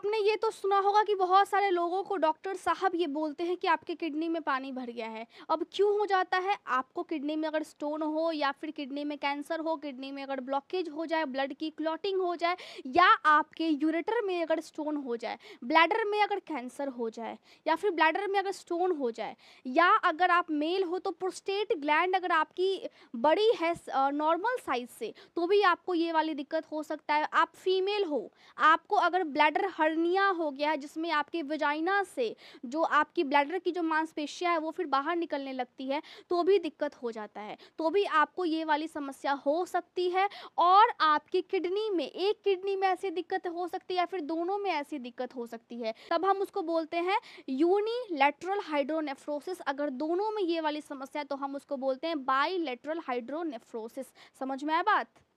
आपने ये तो सुना होगा कि बहुत सारे लोगों को डॉक्टर साहब ये बोलते हैं कि आपके किडनी में पानी भर गया है अब क्यों हो जाता है आपको किडनी में अगर स्टोन हो या फिर किडनी में कैंसर हो किडनी में अगर ब्लॉकेज हो जाए ब्लड की क्लॉटिंग हो जाए या आपके यूरेटर में अगर स्टोन हो जाए ब्लैडर में अगर कैंसर हो जाए या फिर ब्लैडर में अगर स्टोन हो जाए या अगर आप मेल हो तो प्रोस्टेट ग्लैंड अगर आपकी बड़ी है नॉर्मल साइज से तो भी आपको ये वाली दिक्कत हो सकता है आप फीमेल हो आपको अगर ब्लैडर हर हर्निया हो गया है जिसमें आपके वजाइना से जो आपकी ब्लैडर की जो मांसपेशियाँ है वो फिर बाहर निकलने लगती है तो भी दिक्कत हो जाता है तो भी आपको ये वाली समस्या हो सकती है और आपकी किडनी में एक किडनी में ऐसी दिक्कत हो सकती है या फिर दोनों में ऐसी दिक्कत हो सकती है तब हम उसको बोलते हैं यूनिलेटरल हाइड्रोनेफ्रोसिस अगर दोनों में ये वाली समस्या है तो हम उसको बोलते हैं बाई बाईलेटरल हाइड्रोनेफ्रोसिस समझ में आया बात